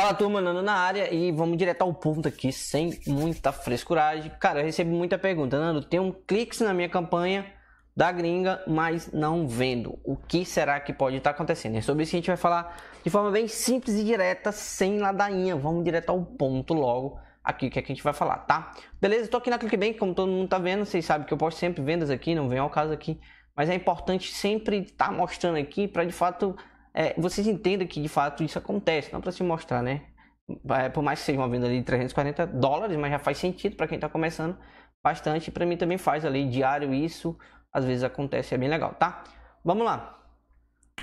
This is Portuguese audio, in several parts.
Fala turma, Nando na área e vamos direto ao ponto aqui, sem muita frescuragem. Cara, eu recebo muita pergunta, Nando, tem um clique na minha campanha da gringa, mas não vendo. O que será que pode estar acontecendo? É sobre isso que a gente vai falar de forma bem simples e direta, sem ladainha. Vamos direto ao ponto logo aqui que, é que a gente vai falar, tá? Beleza? Estou aqui na ClickBank, como todo mundo tá vendo, vocês sabem que eu posto sempre vendas aqui, não vem ao caso aqui, mas é importante sempre estar tá mostrando aqui para de fato é, vocês entendam que de fato isso acontece, não para se mostrar, né? Por mais que seja uma venda de 340 dólares, mas já faz sentido para quem está começando bastante. Para mim também faz ali diário isso, às vezes acontece, é bem legal, tá? Vamos lá.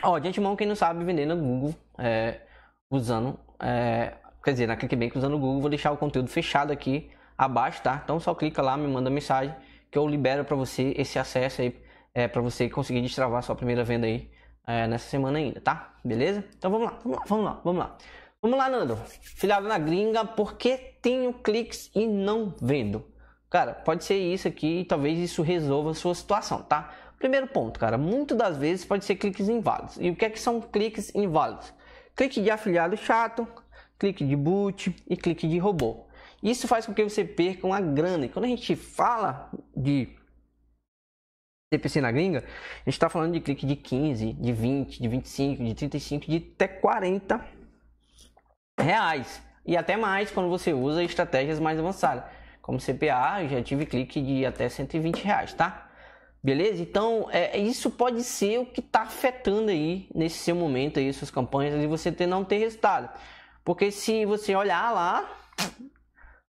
Ó, de antemão, quem não sabe vender no Google é, usando, é, quer dizer, na ClickBank usando o Google, vou deixar o conteúdo fechado aqui abaixo, tá? Então só clica lá, me manda mensagem que eu libero para você esse acesso aí, é, para você conseguir destravar sua primeira venda aí é, nessa semana ainda, tá? Beleza? Então vamos lá, vamos lá, vamos lá, vamos lá. Vamos lá, Nando. Filhado na gringa, por que tenho cliques e não vendo? Cara, pode ser isso aqui e talvez isso resolva a sua situação, tá? Primeiro ponto, cara, muitas das vezes pode ser cliques inválidos. E o que é que são cliques inválidos? Clique de afiliado chato, clique de boot e clique de robô. Isso faz com que você perca uma grana. E quando a gente fala de CPC na gringa, a gente está falando de clique de 15, de 20, de 25, de 35, de até 40 reais. E até mais quando você usa estratégias mais avançadas. Como CPA, já tive clique de até 120 reais, tá? Beleza? Então, é, isso pode ser o que está afetando aí nesse seu momento aí, suas campanhas, de você ter, não ter resultado. Porque se você olhar lá,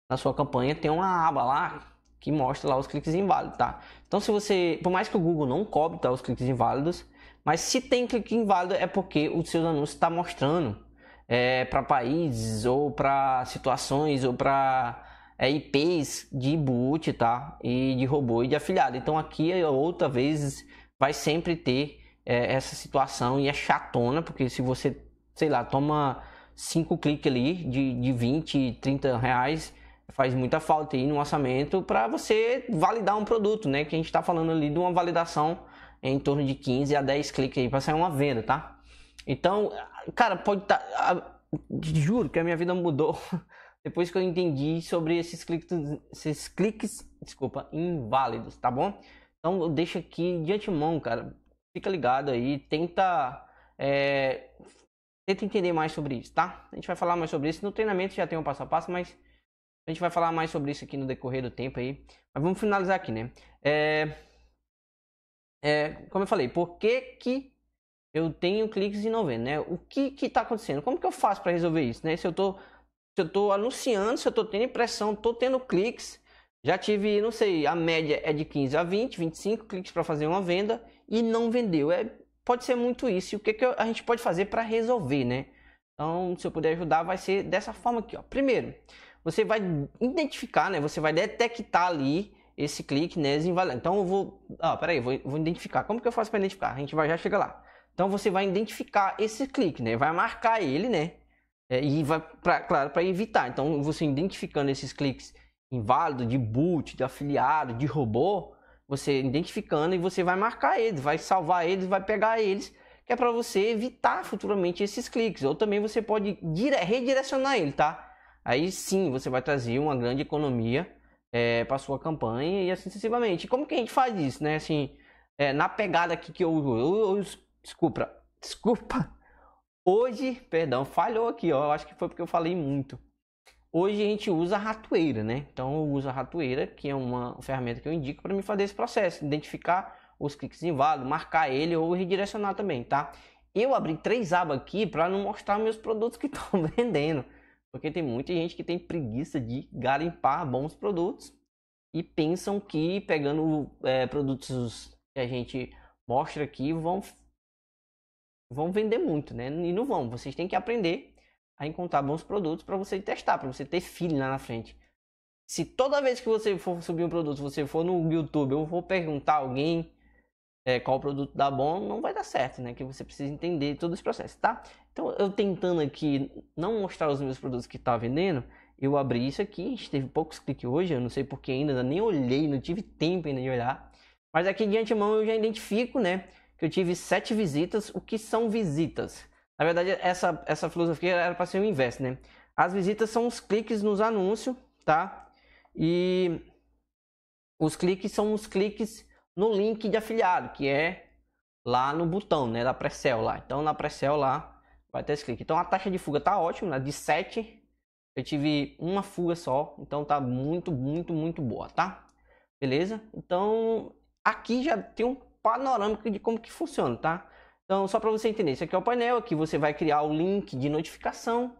na sua campanha tem uma aba lá que mostra lá os cliques inválidos, tá? Então, se você, por mais que o Google não cobre tá, os cliques inválidos, mas se tem clique inválido é porque o seu anúncio está mostrando é, para países ou para situações ou para é, IPs de boot, tá? E de robô e de afiliado. Então, aqui é, outra vez vai sempre ter é, essa situação e é chatona, porque se você, sei lá, toma cinco cliques ali de, de 20, 30 reais faz muita falta aí no orçamento para você validar um produto, né? Que a gente está falando ali de uma validação em torno de 15 a 10 cliques aí para sair uma venda, tá? Então, cara, pode estar. Tá, juro que a minha vida mudou depois que eu entendi sobre esses cliques, esses cliques, desculpa, inválidos, tá bom? Então, eu deixo aqui de antemão, cara. Fica ligado aí, tenta. É, tenta entender mais sobre isso, tá? A gente vai falar mais sobre isso no treinamento, já tem um passo a passo, mas a gente vai falar mais sobre isso aqui no decorrer do tempo aí. Mas vamos finalizar aqui, né? É, é, como eu falei, por que, que eu tenho cliques em novembro, né? O que que tá acontecendo? Como que eu faço para resolver isso, né? Se eu tô se eu tô anunciando, se eu tô tendo impressão, tô tendo cliques, já tive, não sei, a média é de 15 a 20, 25 cliques para fazer uma venda e não vendeu. É, pode ser muito isso. E o que, que a gente pode fazer para resolver, né? Então, se eu puder ajudar, vai ser dessa forma aqui, ó. Primeiro, você vai identificar, né? Você vai detectar ali esse clique nesse né? inválido. Então eu vou, ah, peraí, vou, vou identificar. Como que eu faço para identificar? A gente vai já chegar lá. Então você vai identificar esse clique, né? Vai marcar ele, né? É, e vai, pra, claro, para evitar. Então você identificando esses cliques inválido, de boot, de afiliado, de robô, você identificando e você vai marcar eles, vai salvar eles, vai pegar eles, que é para você evitar futuramente esses cliques. Ou também você pode redirecionar ele, tá? aí sim você vai trazer uma grande economia é, eh, para sua campanha e assim sucessivamente. Como que a gente faz isso, né? Assim, é, na pegada aqui que eu, eu, eu desculpa, desculpa. Hoje, perdão, falhou aqui, ó. Eu acho que foi porque eu falei muito. Hoje a gente usa a ratoeira, né? Então eu uso a ratoeira, que é uma ferramenta que eu indico para me fazer esse processo, identificar os cliques inválidos, marcar ele ou redirecionar também, tá? Eu abri três abas aqui para não mostrar meus produtos que estão vendendo. Porque tem muita gente que tem preguiça de garimpar bons produtos e pensam que pegando é, produtos que a gente mostra aqui vão, vão vender muito, né? E não vão. Vocês têm que aprender a encontrar bons produtos para você testar, para você ter filho lá na frente. Se toda vez que você for subir um produto, você for no YouTube, eu vou perguntar a alguém é, qual produto dá bom, não vai dar certo, né? Que você precisa entender todo esse processo, tá? Então, eu tentando aqui não mostrar os meus produtos que tá vendendo, eu abri isso aqui, a gente teve poucos cliques hoje, eu não sei porque ainda, nem olhei, não tive tempo ainda de olhar. Mas aqui de antemão eu já identifico, né? Que eu tive sete visitas. O que são visitas? Na verdade, essa, essa filosofia era para ser o inverso, né? As visitas são os cliques nos anúncios, tá? E os cliques são os cliques no link de afiliado, que é lá no botão, né, da Precel lá. Então na Precel lá vai ter esse clique. Então a taxa de fuga tá ótima, né, de 7. Eu tive uma fuga só, então tá muito, muito, muito boa, tá? Beleza? Então aqui já tem um panorâmico de como que funciona, tá? Então só para você entender, isso aqui é o painel, aqui você vai criar o link de notificação.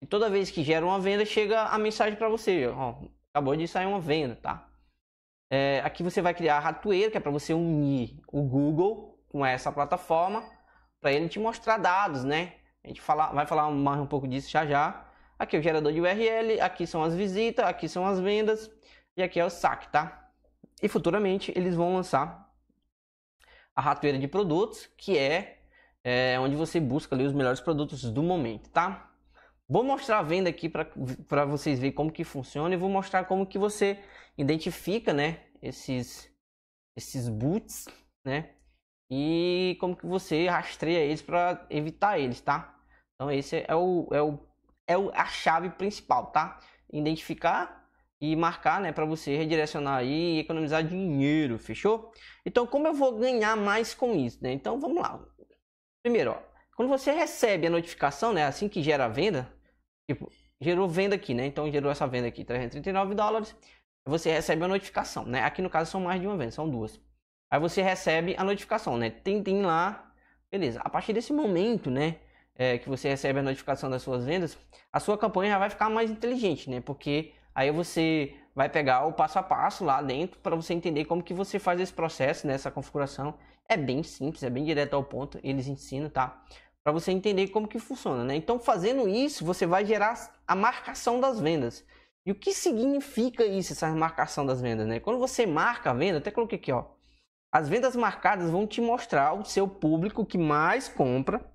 E toda vez que gera uma venda, chega a mensagem para você, ó, acabou de sair uma venda, tá? É, aqui você vai criar a ratoeira, que é para você unir o Google com essa plataforma, para ele te mostrar dados, né? A gente fala, vai falar mais um pouco disso já já. Aqui é o gerador de URL, aqui são as visitas, aqui são as vendas e aqui é o saque, tá? E futuramente eles vão lançar a ratoeira de produtos, que é, é onde você busca ali os melhores produtos do momento, tá? Vou mostrar a venda aqui para vocês verem como que funciona e vou mostrar como que você identifica, né, esses esses boots, né? E como que você rastreia eles para evitar eles, tá? Então esse é o é o é o, a chave principal, tá? Identificar e marcar, né, para você redirecionar aí e economizar dinheiro, fechou? Então como eu vou ganhar mais com isso, né? Então vamos lá. Primeiro, ó, quando você recebe a notificação, né, assim que gera a venda, tipo, gerou venda aqui, né? Então gerou essa venda aqui, 339 dólares. Você recebe a notificação, né? Aqui no caso são mais de uma venda, são duas. Aí você recebe a notificação, né? Tem, tem lá, beleza. A partir desse momento, né, é, que você recebe a notificação das suas vendas, a sua campanha já vai ficar mais inteligente, né? Porque aí você vai pegar o passo a passo lá dentro para você entender como que você faz esse processo, nessa né, configuração. É bem simples, é bem direto ao ponto, eles ensinam, tá? para você entender como que funciona, né? Então, fazendo isso, você vai gerar a marcação das vendas. E o que significa isso, essa marcação das vendas, né? Quando você marca a venda, até coloquei aqui, ó. As vendas marcadas vão te mostrar o seu público que mais compra,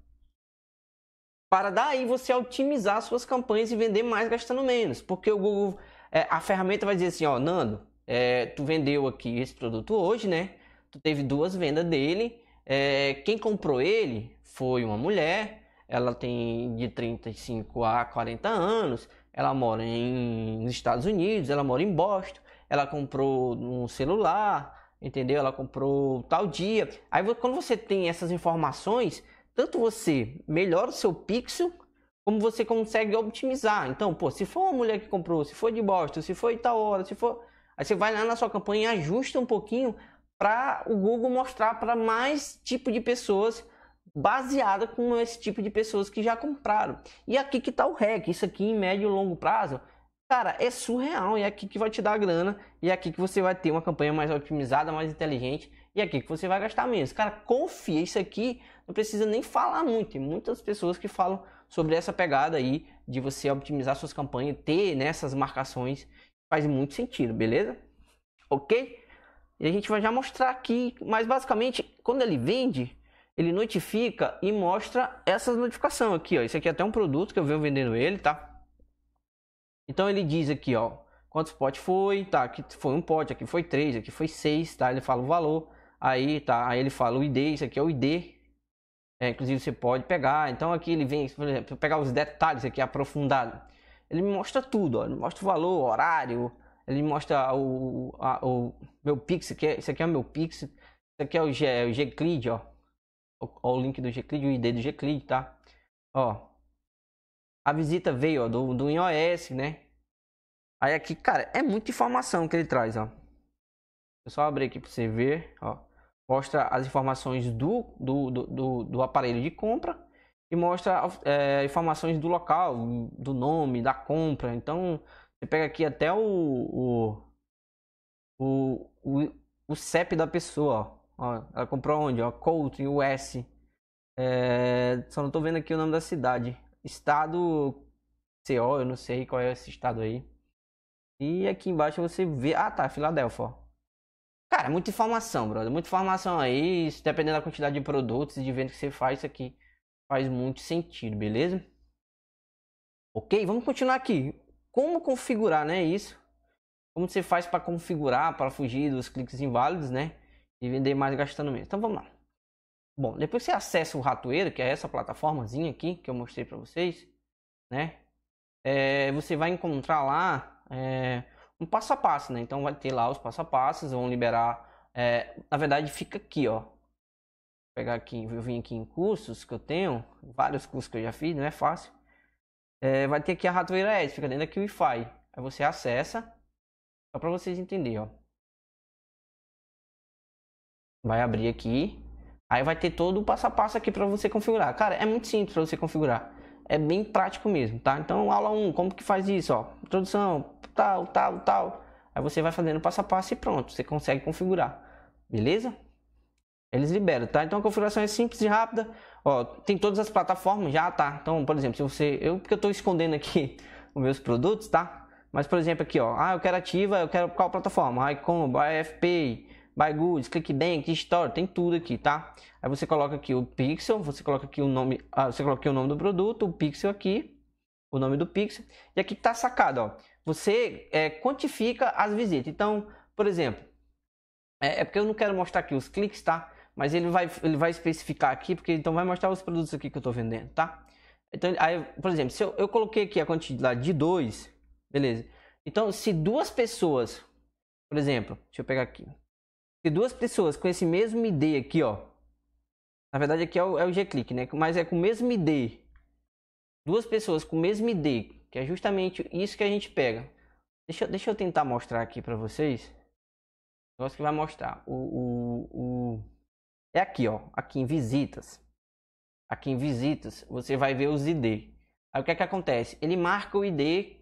para daí você otimizar suas campanhas e vender mais gastando menos, porque o Google, é, a ferramenta vai dizer assim, ó, Nando, é, tu vendeu aqui esse produto hoje, né? Tu teve duas vendas dele, é, quem comprou ele foi uma mulher, ela tem de 35 a 40 anos, ela mora em, nos Estados Unidos, ela mora em Boston, ela comprou um celular, entendeu? Ela comprou tal dia. Aí quando você tem essas informações, tanto você melhora o seu pixel, como você consegue otimizar. Então, pô, se for uma mulher que comprou, se for de Boston, se for tal hora, se for. Aí você vai lá na sua campanha e ajusta um pouquinho para o Google mostrar para mais tipo de pessoas baseada com esse tipo de pessoas que já compraram. E aqui que está o REC, isso aqui em médio e longo prazo, cara, é surreal. E é aqui que vai te dar grana, e é aqui que você vai ter uma campanha mais otimizada, mais inteligente, e é aqui que você vai gastar menos. Cara, confia, isso aqui não precisa nem falar muito. Tem muitas pessoas que falam sobre essa pegada aí de você otimizar suas campanhas, ter nessas né, marcações, faz muito sentido, beleza? Ok? E a gente vai já mostrar aqui, mas basicamente, quando ele vende, ele notifica e mostra essa notificação aqui, ó. Esse aqui é até um produto que eu venho vendendo ele, tá? Então ele diz aqui, ó, quantos potes foi, tá? Aqui foi um pote, aqui foi três, aqui foi seis, tá? Ele fala o valor, aí tá? Aí ele fala o ID, isso aqui é o ID. É, inclusive você pode pegar, então aqui ele vem, por exemplo, pegar os detalhes aqui aprofundado. Ele mostra tudo, ó. Ele mostra o valor, o horário, ele mostra o, a, o meu Pix, que é, isso aqui é o meu Pix, isso aqui é o, G, é o Gclid, ó. ó. ó. o link do Gclid, o ID do Gclid, tá? Ó. A visita veio, ó, do, do iOS, né? Aí aqui, cara, é muita informação que ele traz, ó. Eu só abrir aqui para você ver, ó. Mostra as informações do, do, do, do aparelho de compra e mostra é, informações do local, do nome, da compra. Então, você pega aqui até o, o, o, o, o CEP da pessoa, ó. ela comprou onde? Ó, Colt, US. É, só não tô vendo aqui o nome da cidade. Estado CO, eu não sei qual é esse estado aí. E aqui embaixo você vê. Ah, tá, Filadélfia, ó. Cara, muita informação, brother. Muita informação aí. Isso, dependendo da quantidade de produtos e de venda que você faz, isso aqui faz muito sentido, beleza? Ok, vamos continuar aqui como configurar, né? Isso. Como você faz para configurar, para fugir dos cliques inválidos, né? E vender mais gastando menos. Então vamos lá. Bom, depois você acessa o Ratoeiro, que é essa plataformazinha aqui que eu mostrei para vocês, né? É, você vai encontrar lá é, um passo a passo, né? Então vai ter lá os passo a passos, vão liberar. É, na verdade, fica aqui, ó. Vou pegar aqui, eu vim aqui em cursos que eu tenho, vários cursos que eu já fiz, não é fácil é, vai ter aqui a ratoeira Edge, fica dentro Wi-Fi Aí você acessa, só para vocês entenderem, ó. Vai abrir aqui, aí vai ter todo o passo a passo aqui para você configurar. Cara, é muito simples para você configurar, é bem prático mesmo, tá? Então, aula 1, como que faz isso, ó? Introdução, tal, tal, tal. Aí você vai fazendo passo a passo e pronto, você consegue configurar, beleza? Eles liberam, tá? Então a configuração é simples e rápida. Ó, tem todas as plataformas já, tá? Então, por exemplo, se você. Eu porque eu estou escondendo aqui os meus produtos, tá? Mas, por exemplo, aqui, ó. Ah, eu quero ativa, eu quero qual plataforma? Icon, FPI, Bygoods, ClickBank, Store, tem tudo aqui, tá? Aí você coloca aqui o pixel, você coloca aqui o nome, ah, você coloca aqui o nome do produto, o pixel aqui, o nome do pixel. E aqui tá sacado, ó. Você é, quantifica as visitas. Então, por exemplo, é, é porque eu não quero mostrar aqui os cliques, tá? Mas ele vai, ele vai especificar aqui, porque então vai mostrar os produtos aqui que eu estou vendendo, tá? Então, aí, por exemplo, se eu, eu coloquei aqui a quantidade de 2, beleza. Então, se duas pessoas, por exemplo, deixa eu pegar aqui. Se duas pessoas com esse mesmo ID aqui, ó. Na verdade, aqui é o, é o G-Click, né? Mas é com o mesmo ID. Duas pessoas com o mesmo ID, que é justamente isso que a gente pega. Deixa, deixa eu tentar mostrar aqui para vocês. O negócio que vai mostrar. o, o, o é aqui, ó. Aqui em visitas. Aqui em visitas, você vai ver os ID. Aí o que é que acontece? Ele marca o ID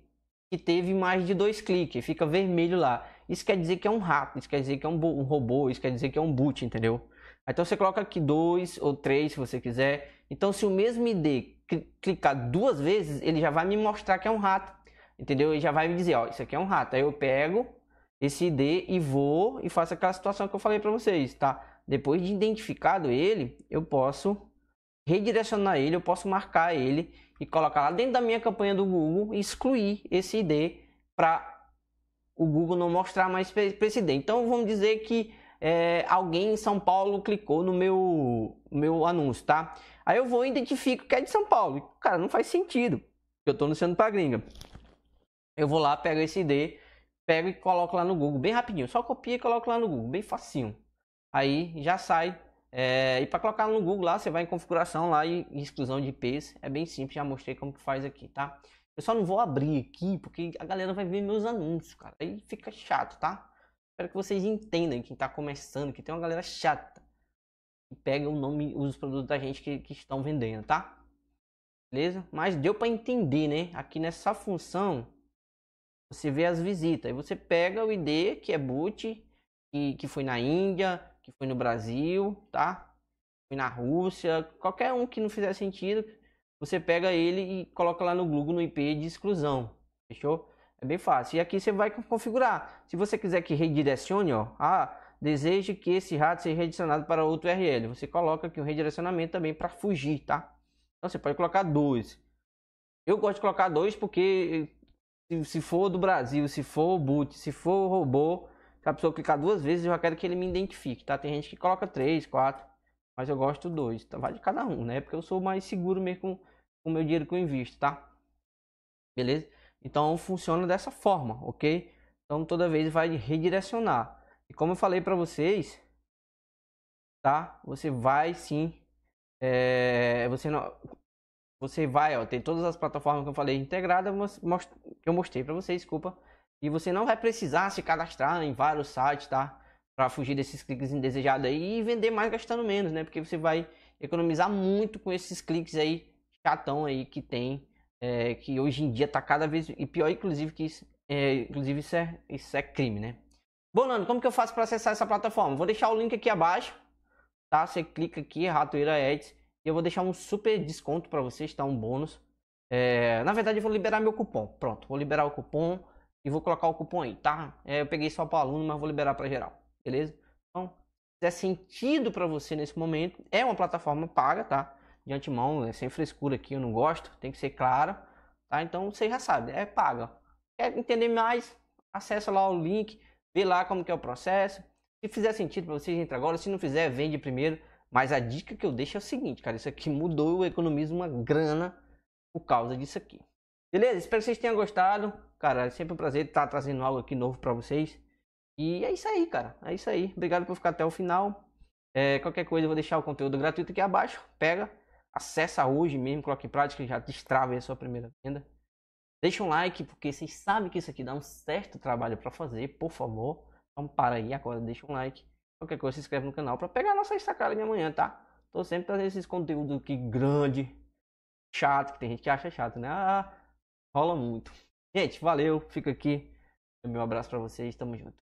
que teve mais de dois cliques, fica vermelho lá. Isso quer dizer que é um rato, isso quer dizer que é um, um robô, isso quer dizer que é um boot, entendeu? Então você coloca aqui dois ou três se você quiser. Então se o mesmo ID clicar duas vezes, ele já vai me mostrar que é um rato, entendeu? Ele já vai me dizer, ó, isso aqui é um rato. Aí eu pego esse ID e vou e faço aquela situação que eu falei para vocês, tá? Depois de identificado ele, eu posso redirecionar ele, eu posso marcar ele e colocar lá dentro da minha campanha do Google e excluir esse ID para o Google não mostrar mais para esse ID. Então vamos dizer que é, alguém em São Paulo clicou no meu, meu anúncio, tá? Aí eu vou e identifico que é de São Paulo. Cara, não faz sentido. Eu estou anunciando para gringa. Eu vou lá, pego esse ID, pego e coloco lá no Google, bem rapidinho. Só copia e coloco lá no Google, bem facinho aí já sai. É, e para colocar no Google lá, você vai em configuração lá e exclusão de IPs. É bem simples, já mostrei como que faz aqui, tá? Eu só não vou abrir aqui porque a galera vai ver meus anúncios, cara. Aí fica chato, tá? Espero que vocês entendam quem tá começando, que tem uma galera chata. Que pega o nome, os produtos da gente que, que estão vendendo, tá? Beleza? Mas deu para entender, né? Aqui nessa função, você vê as visitas. Aí você pega o ID, que é boot, que, que foi na Índia, que foi no Brasil, tá? Foi na Rússia, qualquer um que não fizer sentido, você pega ele e coloca lá no Google no IP de exclusão. Fechou? É bem fácil. E aqui você vai configurar. Se você quiser que redirecione, ó, ah, deseja que esse rato seja redirecionado para outro URL. Você coloca aqui o um redirecionamento também para fugir, tá? Então você pode colocar dois. Eu gosto de colocar dois porque eh, se for do Brasil, se for boot, se for robô, se a pessoa clicar duas vezes, eu já quero que ele me identifique, tá? Tem gente que coloca três, quatro, mas eu gosto dois. Então vai de cada um, né? Porque eu sou mais seguro mesmo com, com o meu dinheiro que eu invisto, tá? Beleza? Então funciona dessa forma, ok? Então toda vez vai redirecionar. E como eu falei para vocês, tá? Você vai sim, é... você não, você vai, ó, tem todas as plataformas que eu falei integrada, mas most... que eu mostrei para vocês, desculpa. E você não vai precisar se cadastrar em vários sites, tá? Para fugir desses cliques indesejados aí e vender mais gastando menos, né? Porque você vai economizar muito com esses cliques aí chatão aí que tem, é, que hoje em dia tá cada vez e pior, inclusive que isso, é, inclusive isso é, isso é crime, né? Bom, mano, como que eu faço para acessar essa plataforma? Vou deixar o link aqui abaixo, tá? Você clica aqui, Ratoeira Ads, e eu vou deixar um super desconto para vocês, tá? Um bônus. É, na verdade, eu vou liberar meu cupom. Pronto, vou liberar o cupom e vou colocar o cupom aí, tá? É, eu peguei só para aluno, mas vou liberar para geral, beleza? Então, se é sentido para você nesse momento, é uma plataforma paga, tá? De antemão, é sem frescura aqui, eu não gosto, tem que ser clara, tá? Então você já sabe, é paga. Quer entender mais? Acesse lá o link, vê lá como que é o processo. Se fizer sentido para você, entra agora. Se não fizer, vende primeiro. Mas a dica que eu deixo é o seguinte, cara, isso aqui mudou, eu economizo uma grana por causa disso aqui. Beleza? Espero que vocês tenham gostado. Cara, é sempre um prazer estar tá trazendo algo aqui novo para vocês. E é isso aí, cara. É isso aí. Obrigado por ficar até o final. É, qualquer coisa eu vou deixar o conteúdo gratuito aqui abaixo. Pega, acessa hoje mesmo, coloque em prática e já aí a sua primeira venda. Deixa um like, porque vocês sabem que isso aqui dá um certo trabalho para fazer, por favor. Então para aí agora, deixa um like. Qualquer coisa se inscreve no canal para pegar a nossa estacada de amanhã, tá? Tô sempre trazendo esses conteúdos aqui grande, chato, que tem gente que acha chato, né? Ah, rola muito. Gente, valeu, fica aqui. Meu abraço para vocês, tamo junto.